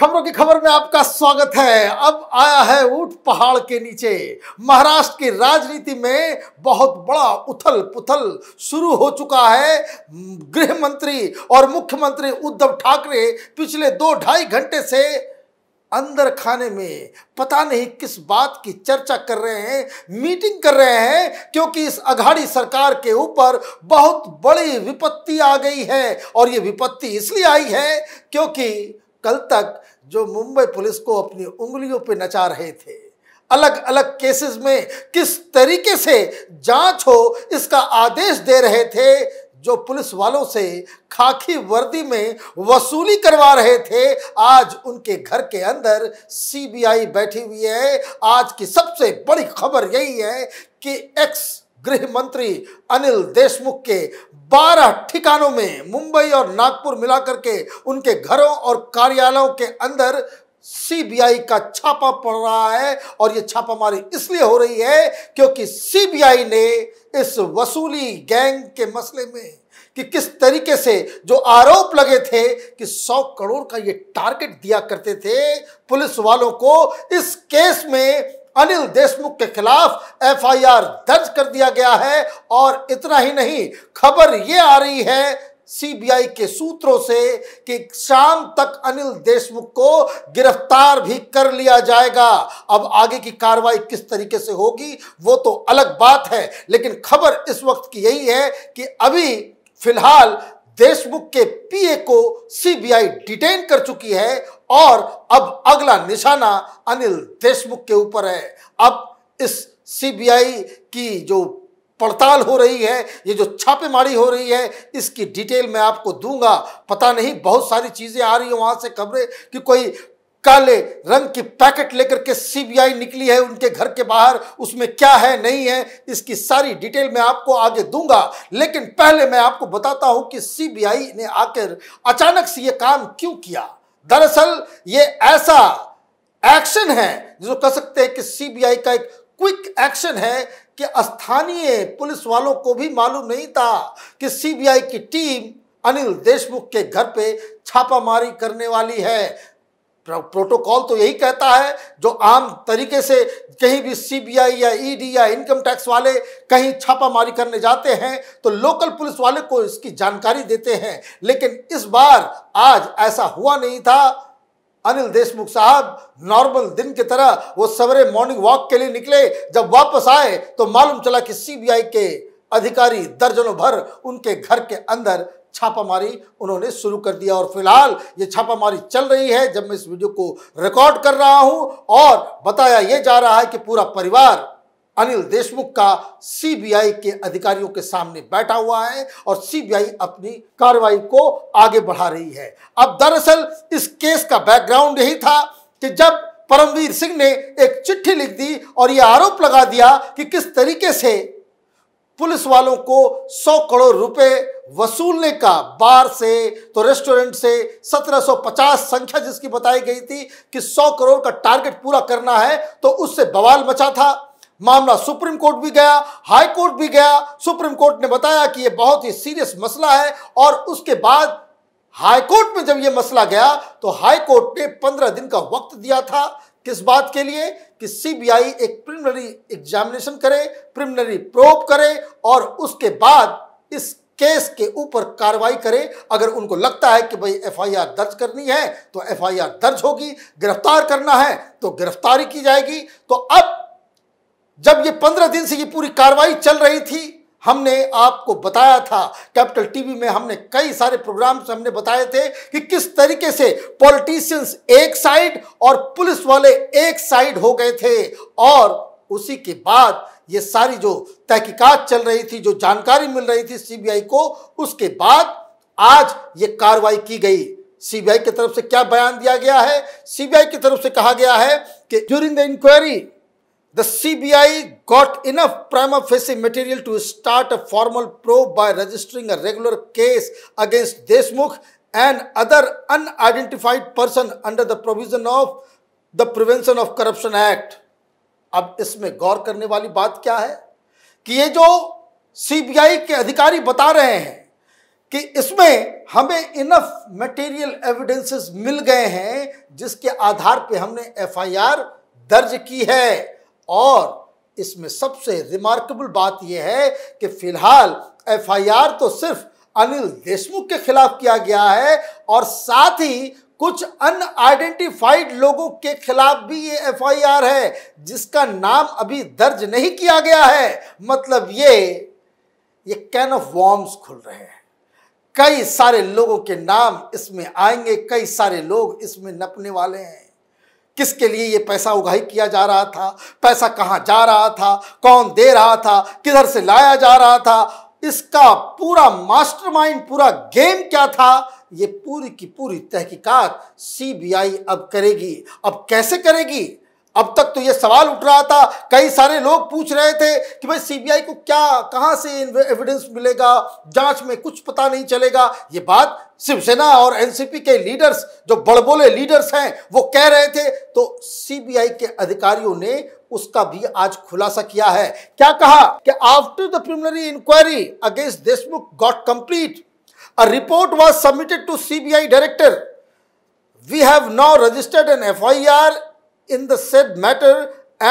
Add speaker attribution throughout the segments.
Speaker 1: खबरों की खबर में आपका स्वागत है अब आया है ऊट पहाड़ के नीचे महाराष्ट्र की राजनीति में बहुत बड़ा उथल पुथल शुरू हो चुका है गृह मंत्री और मुख्यमंत्री उद्धव ठाकरे पिछले दो ढाई घंटे से अंदर खाने में पता नहीं किस बात की चर्चा कर रहे हैं मीटिंग कर रहे हैं क्योंकि इस अघाड़ी सरकार के ऊपर बहुत बड़ी विपत्ति आ गई है और ये विपत्ति इसलिए आई है क्योंकि कल तक जो मुंबई पुलिस को अपनी उंगलियों पर नचा रहे थे अलग अलग केसेस में किस तरीके से जांच हो इसका आदेश दे रहे थे जो पुलिस वालों से खाकी वर्दी में वसूली करवा रहे थे आज उनके घर के अंदर सीबीआई बैठी हुई है आज की सबसे बड़ी खबर यही है कि एक्स गृह मंत्री अनिल देशमुख के 12 ठिकानों में मुंबई और नागपुर मिलाकर के उनके घरों और कार्यालयों के अंदर सीबीआई का छापा पड़ रहा है और ये छापामारी इसलिए हो रही है क्योंकि सीबीआई ने इस वसूली गैंग के मसले में कि किस तरीके से जो आरोप लगे थे कि 100 करोड़ का ये टारगेट दिया करते थे पुलिस वालों को इस केस में अनिल देशमुख के खिलाफ एफआईआर दर्ज कर दिया गया है और इतना ही नहीं खबर ये आ रही है सीबीआई के सूत्रों से कि शाम तक अनिल देशमुख को गिरफ्तार भी कर लिया जाएगा अब आगे की कार्रवाई किस तरीके से होगी वो तो अलग बात है लेकिन खबर इस वक्त की यही है कि अभी फिलहाल देशमुख के पीए को सीबीआई डिटेन कर चुकी है और अब अगला निशाना अनिल देशमुख के ऊपर है अब इस सीबीआई की जो पड़ताल हो रही है ये जो छापेमारी हो रही है इसकी डिटेल मैं आपको दूंगा पता नहीं बहुत सारी चीज़ें आ रही हैं वहाँ से खबरें कि कोई काले रंग की पैकेट लेकर के सीबीआई निकली है उनके घर के बाहर उसमें क्या है नहीं है इसकी सारी डिटेल मैं आपको आगे दूंगा लेकिन पहले मैं आपको बताता हूं कि सीबीआई ने आखिर अचानक से ये काम क्यों किया दरअसल ये ऐसा एक्शन है जिसको कह सकते हैं कि सीबीआई का एक क्विक एक्शन है कि स्थानीय पुलिस वालों को भी मालूम नहीं था कि सीबीआई की टीम अनिल देशमुख के घर पे छापामारी करने वाली है प्रोटोकॉल तो यही कहता है जो आम तरीके से कहीं भी सीबीआई या ईडी e या इनकम टैक्स वाले कहीं छापामारी करने जाते हैं तो लोकल पुलिस वाले को इसकी जानकारी देते हैं लेकिन इस बार आज ऐसा हुआ नहीं था अनिल देशमुख साहब नॉर्मल दिन की तरह वो सवेरे मॉर्निंग वॉक के लिए निकले जब वापस आए तो मालूम चला कि सीबीआई के अधिकारी दर्जनों भर उनके घर के अंदर छापामारी उन्होंने शुरू कर दिया और फिलहाल ये छापामारी चल रही है जब मैं इस वीडियो को रिकॉर्ड कर रहा हूं और बताया यह जा रहा है कि पूरा परिवार अनिल देशमुख का सीबीआई के अधिकारियों के सामने बैठा हुआ है और सीबीआई अपनी कार्रवाई को आगे बढ़ा रही है अब दरअसल इस केस का बैकग्राउंड यही था कि जब परमवीर सिंह ने एक चिट्ठी लिख दी और यह आरोप लगा दिया कि किस तरीके से पुलिस वालों को सौ करोड़ रुपए वसूलने का बार से तो रेस्टोरेंट से 1750 संख्या जिसकी बताई गई थी कि 100 करोड़ का टारगेट पूरा करना है तो उससे बवाल मचा था मामला सुप्रीम कोर्ट भी गया हाई कोर्ट भी गया सुप्रीम कोर्ट ने बताया कि यह बहुत ही सीरियस मसला है और उसके बाद हाई कोर्ट में जब यह मसला गया तो हाई कोर्ट ने पंद्रह दिन का वक्त दिया था किस बात के लिए कि सीबीआई एक प्रिमिनरी एग्जामिनेशन करे प्रिमिनरी प्रोब करे और उसके बाद इस केस के ऊपर कार्रवाई करे अगर उनको लगता है कि भाई एफआईआर दर्ज करनी है तो एफआईआर दर्ज होगी गिरफ्तार करना है तो गिरफ्तारी की जाएगी तो अब जब ये पंद्रह दिन से ये पूरी कार्रवाई चल रही थी हमने आपको बताया था कैपिटल टीवी में हमने कई सारे प्रोग्राम्स हमने बताए थे कि किस तरीके से पॉलिटिशियंस एक साइड और पुलिस वाले एक साइड हो गए थे और उसी के बाद ये सारी जो तहकीकात चल रही थी जो जानकारी मिल रही थी सीबीआई को उसके बाद आज ये कार्रवाई की गई सीबीआई की तरफ से क्या बयान दिया गया है सीबीआई की तरफ से कहा गया है कि during the inquiry The CBI got enough prima facie material to start a formal probe by registering a regular case against Deshmukh and other unidentified person under the provision of the prevention of corruption act ab isme gaur karne wali baat kya hai ki ye jo cbi ke adhikari bata rahe hain कि इसमें हमें enough material evidences मिल गए हैं जिसके आधार पे हमने FIR दर्ज की है और इसमें सबसे रिमार्केबल बात यह है कि फिलहाल एफआईआर तो सिर्फ अनिल देशमुख के खिलाफ किया गया है और साथ ही कुछ अनआइडेंटिफाइड लोगों के खिलाफ भी ये एफआईआर है जिसका नाम अभी दर्ज नहीं किया गया है मतलब ये ये कैन ऑफ वॉर्म्स खुल रहे हैं कई सारे लोगों के नाम इसमें आएंगे कई सारे लोग इसमें नपने वाले हैं किसके लिए ये पैसा उगाही किया जा रहा था पैसा कहाँ जा रहा था कौन दे रहा था किधर से लाया जा रहा था इसका पूरा मास्टरमाइंड पूरा गेम क्या था ये पूरी की पूरी तहकीकात सीबीआई अब करेगी अब कैसे करेगी अब तक तो ये सवाल उठ रहा था कई सारे लोग पूछ रहे थे कि भाई सीबीआई को क्या कहां से एविडेंस मिलेगा जांच में कुछ पता नहीं चलेगा ये बात शिवसेना और एनसीपी के लीडर्स जो बड़बोले लीडर्स हैं वो कह रहे थे तो सीबीआई के अधिकारियों ने उसका भी आज खुलासा किया है क्या कहा कि after the preliminary inquiry against Deshmukh got complete a report was submitted to C director we have now registered an FIR in the said matter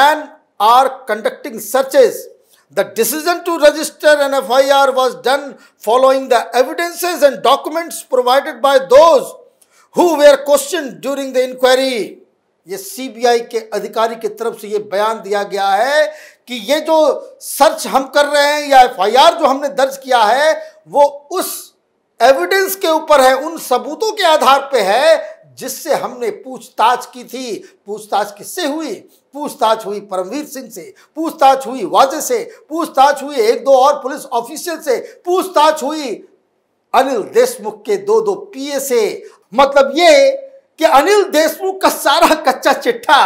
Speaker 1: and are conducting searches. The decision to register an FIR was done following the evidences and documents provided by those who were questioned during the inquiry. ये CBI के अधिकारी की तरफ से ये बयान दिया गया है कि ये जो सर्च हम कर रहे हैं या एफआईआर जो हमने दर्ज किया है वो उस एविडेंस के ऊपर है उन सबूतों के आधार पे है जिससे हमने पूछताछ की थी पूछताछ किससे हुई पूछताछ हुई परमवीर सिंह से पूछताछ हुई वाजे से पूछताछ हुई एक दो और पुलिस ऑफिसर से पूछताछ हुई अनिल देशमुख के दो दो पीए से मतलब ये कि अनिल देशमुख का सारा कच्चा चिट्ठा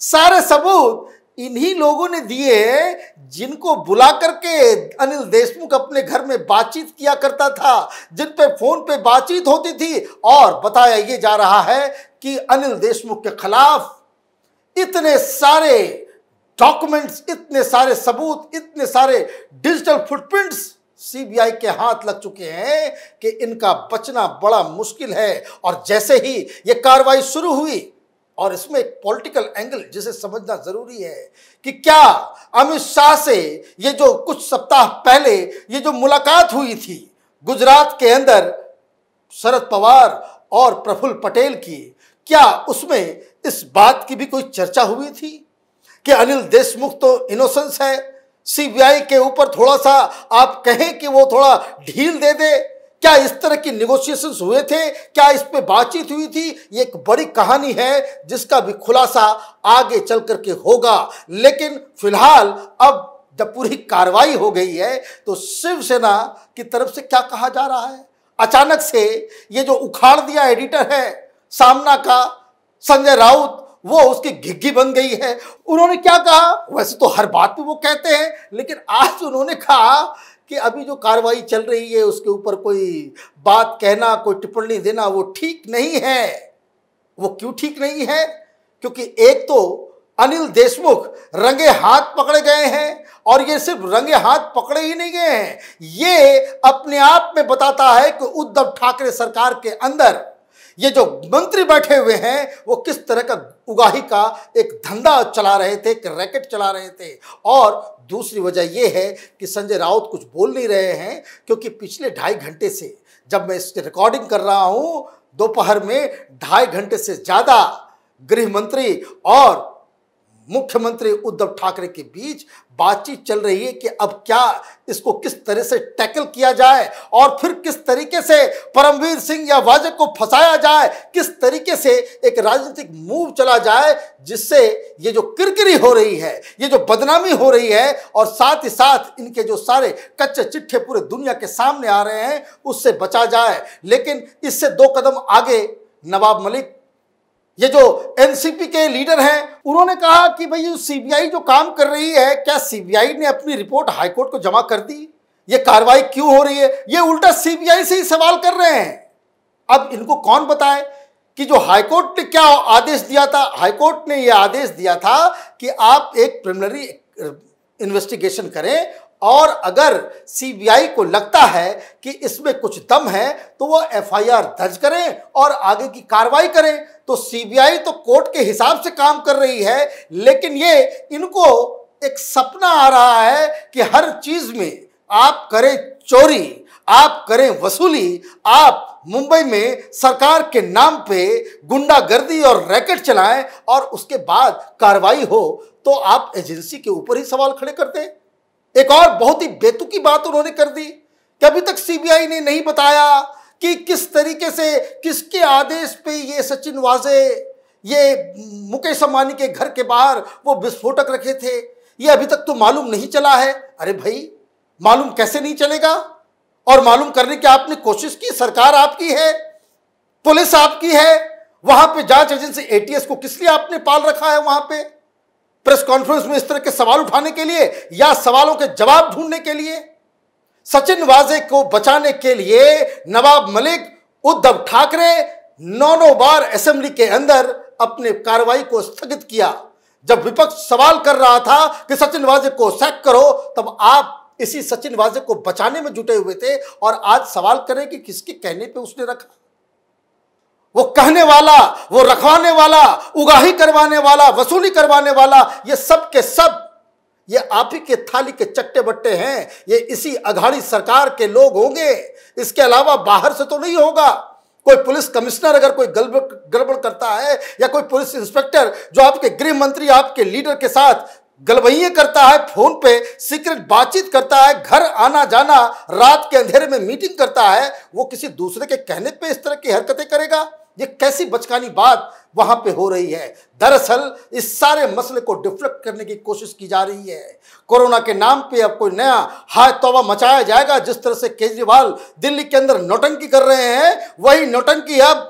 Speaker 1: सारे सबूत इन्हीं लोगों ने दिए जिनको बुला करके अनिल देशमुख अपने घर में बातचीत किया करता था जिन पे फोन पे बातचीत होती थी और बताया ये जा रहा है कि अनिल देशमुख के खिलाफ इतने सारे डॉक्यूमेंट्स इतने सारे सबूत इतने सारे डिजिटल फुटप्रिंट्स सीबीआई के हाथ लग चुके हैं कि इनका बचना बड़ा मुश्किल है और जैसे ही ये कार्रवाई शुरू हुई और इसमें एक पॉलिटिकल एंगल जिसे समझना जरूरी है कि क्या अमित शाह से ये जो कुछ सप्ताह पहले ये जो मुलाकात हुई थी गुजरात के अंदर शरद पवार और प्रफुल्ल पटेल की क्या उसमें इस बात की भी कोई चर्चा हुई थी कि अनिल देशमुख तो इनोसेंस है सीबीआई के ऊपर थोड़ा सा आप कहें कि वो थोड़ा ढील दे दे क्या इस तरह के निगोशिएशन हुए थे क्या इस पर बातचीत हुई थी ये एक बड़ी कहानी है जिसका भी खुलासा आगे चल करके होगा लेकिन फिलहाल अब जब पूरी कार्रवाई हो गई है तो शिवसेना की तरफ से क्या कहा जा रहा है अचानक से ये जो उखाड़ दिया एडिटर है सामना का संजय राउत वो उसकी घिग्घी बन गई है उन्होंने क्या कहा वैसे तो हर बात पे वो कहते हैं लेकिन आज उन्होंने कहा कि अभी जो कार्रवाई चल रही है उसके ऊपर कोई बात कहना कोई टिप्पणी देना वो ठीक नहीं है वो क्यों ठीक नहीं है क्योंकि एक तो अनिल देशमुख रंगे हाथ पकड़े गए हैं और ये सिर्फ रंगे हाथ पकड़े ही नहीं गए हैं ये अपने आप में बताता है कि उद्धव ठाकरे सरकार के अंदर ये जो मंत्री बैठे हुए हैं वो किस तरह का उगाही का एक धंधा चला रहे थे एक रैकेट चला रहे थे और दूसरी वजह ये है कि संजय राउत कुछ बोल नहीं रहे हैं क्योंकि पिछले ढाई घंटे से जब मैं इसकी रिकॉर्डिंग कर रहा हूँ दोपहर में ढाई घंटे से ज़्यादा गृह मंत्री और मुख्यमंत्री उद्धव ठाकरे के बीच बातचीत चल रही है कि अब क्या इसको किस तरह से टैकल किया जाए और फिर किस तरीके से परमवीर सिंह या वाजक को फंसाया जाए किस तरीके से एक राजनीतिक मूव चला जाए जिससे ये जो किरकिरी हो रही है ये जो बदनामी हो रही है और साथ ही साथ इनके जो सारे कच्चे चिट्ठे पूरे दुनिया के सामने आ रहे हैं उससे बचा जाए लेकिन इससे दो कदम आगे नवाब मलिक ये जो एनसीपी के लीडर हैं उन्होंने कहा कि भाई सीबीआई जो काम कर रही है क्या सीबीआई ने अपनी रिपोर्ट हाईकोर्ट को जमा कर दी ये कार्रवाई क्यों हो रही है ये उल्टा सीबीआई से ही सवाल कर रहे हैं अब इनको कौन बताए कि जो हाईकोर्ट ने क्या आदेश दिया था हाईकोर्ट ने यह आदेश दिया था कि आप एक प्रिमिनरी इन्वेस्टिगेशन करें और अगर सीबीआई को लगता है कि इसमें कुछ दम है तो वो एफआईआर दर्ज करें और आगे की कार्रवाई करें तो सीबीआई तो कोर्ट के हिसाब से काम कर रही है लेकिन ये इनको एक सपना आ रहा है कि हर चीज में आप करें चोरी आप करें वसूली आप मुंबई में सरकार के नाम पे गुंडागर्दी और रैकेट चलाएं और उसके बाद कार्रवाई हो तो आप एजेंसी के ऊपर ही सवाल खड़े करते हैं एक और बहुत ही बेतुकी बात उन्होंने कर दी कि अभी तक सीबीआई ने नहीं बताया कि किस तरीके से किसके आदेश पे ये सचिन वाजे ये मुकेश अंबानी के घर के बाहर वो विस्फोटक रखे थे ये अभी तक तो मालूम नहीं चला है अरे भाई मालूम कैसे नहीं चलेगा और मालूम करने की आपने कोशिश की सरकार आपकी है पुलिस आपकी है वहां पे जांच एजेंसी एटीएस को किस लिए आपने पाल रखा है वहां पे प्रेस कॉन्फ्रेंस में इस तरह के सवाल उठाने के लिए या सवालों के जवाब ढूंढने के लिए सचिन वाजे को बचाने के लिए नवाब मलिक उद्धव ठाकरे नौ नौ बार असेंबली के अंदर अपने कार्रवाई को स्थगित किया जब विपक्ष सवाल कर रहा था कि सचिन वाजे को सैक करो तब आप इसी सचिन वाजे को बचाने में जुटे हुए थे और आज सवाल करें कि किसके कहने पे उसने रखा वो कहने वाला वो रखवाने वाला उगाही करवाने वाला वसूली करवाने वाला ये सब के सब ये आप ही के थाली के चट्टे बट्टे हैं ये इसी अघाड़ी सरकार के लोग होंगे इसके अलावा बाहर से तो नहीं होगा कोई पुलिस कमिश्नर अगर कोई गड़बड़ गड़बड़ करता है या कोई पुलिस इंस्पेक्टर जो आपके गृह मंत्री आपके लीडर के साथ गलबैये करता है फोन पे सीक्रेट बातचीत करता है घर आना जाना रात के अंधेरे में मीटिंग करता है वो किसी दूसरे के कहने पे इस तरह की हरकतें करेगा ये कैसी बचकानी बात वहां पे हो रही है दरअसल इस सारे मसले को डिफ्लेक्ट करने की कोशिश की जा रही है कोरोना के नाम पे अब कोई नया हाय तोबा मचाया जाएगा जिस तरह से केजरीवाल दिल्ली के अंदर नौटंकी कर रहे हैं वही नौटंकी अब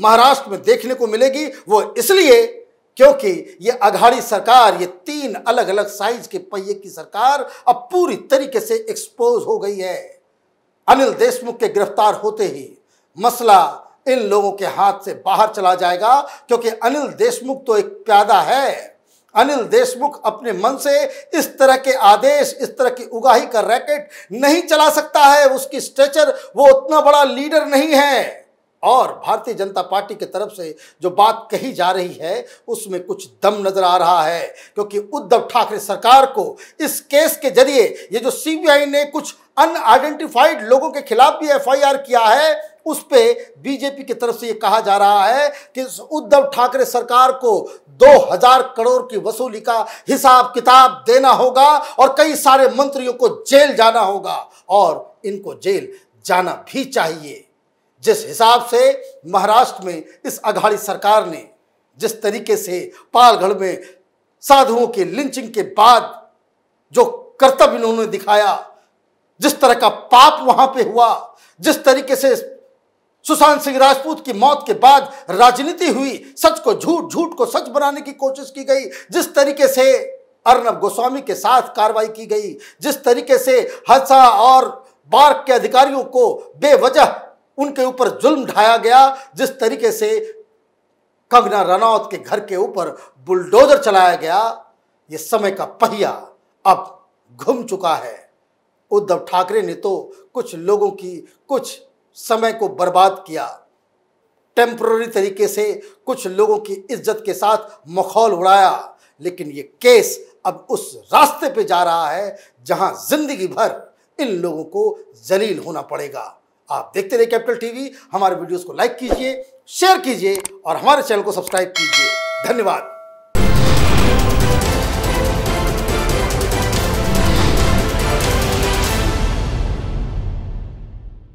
Speaker 1: महाराष्ट्र में देखने को मिलेगी वो इसलिए क्योंकि ये अघाड़ी सरकार ये तीन अलग अलग साइज के पहिए की सरकार अब पूरी तरीके से एक्सपोज हो गई है अनिल देशमुख के गिरफ्तार होते ही मसला इन लोगों के हाथ से बाहर चला जाएगा क्योंकि अनिल देशमुख तो एक प्यादा है अनिल देशमुख अपने मन से इस तरह के आदेश इस तरह की उगाही का रैकेट नहीं चला सकता है उसकी स्ट्रेचर वो उतना बड़ा लीडर नहीं है और भारतीय जनता पार्टी की तरफ से जो बात कही जा रही है उसमें कुछ दम नजर आ रहा है क्योंकि उद्धव ठाकरे सरकार को इस केस के जरिए ये जो सीबीआई ने कुछ अनआइडेंटिफाइड लोगों के खिलाफ भी एफआईआर किया है उस पर बीजेपी की तरफ से ये कहा जा रहा है कि उद्धव ठाकरे सरकार को 2000 करोड़ की वसूली का हिसाब किताब देना होगा और कई सारे मंत्रियों को जेल जाना होगा और इनको जेल जाना भी चाहिए जिस हिसाब से महाराष्ट्र में इस अघाड़ी सरकार ने जिस तरीके से पालगढ़ में साधुओं के लिंचिंग के बाद जो कर्तव्य इन्होंने दिखाया जिस तरह का पाप वहां पे हुआ जिस तरीके से सुशांत सिंह राजपूत की मौत के बाद राजनीति हुई सच को झूठ झूठ को सच बनाने की कोशिश की गई जिस तरीके से अर्नब गोस्वामी के साथ कार्रवाई की गई जिस तरीके से हंसा और बार्क के अधिकारियों को बेवजह उनके ऊपर जुल्म ढाया गया जिस तरीके से कंगना रनौत के घर के ऊपर बुलडोजर चलाया गया ये समय का पहिया अब घूम चुका है उद्धव ठाकरे ने तो कुछ लोगों की कुछ समय को बर्बाद किया टेम्प्ररी तरीके से कुछ लोगों की इज्जत के साथ मखौल उड़ाया लेकिन ये केस अब उस रास्ते पे जा रहा है जहां जिंदगी भर इन लोगों को जलील होना पड़ेगा आप देखते रहिए कैपिटल टीवी हमारे वीडियोस को लाइक कीजिए शेयर कीजिए और हमारे चैनल को सब्सक्राइब कीजिए धन्यवाद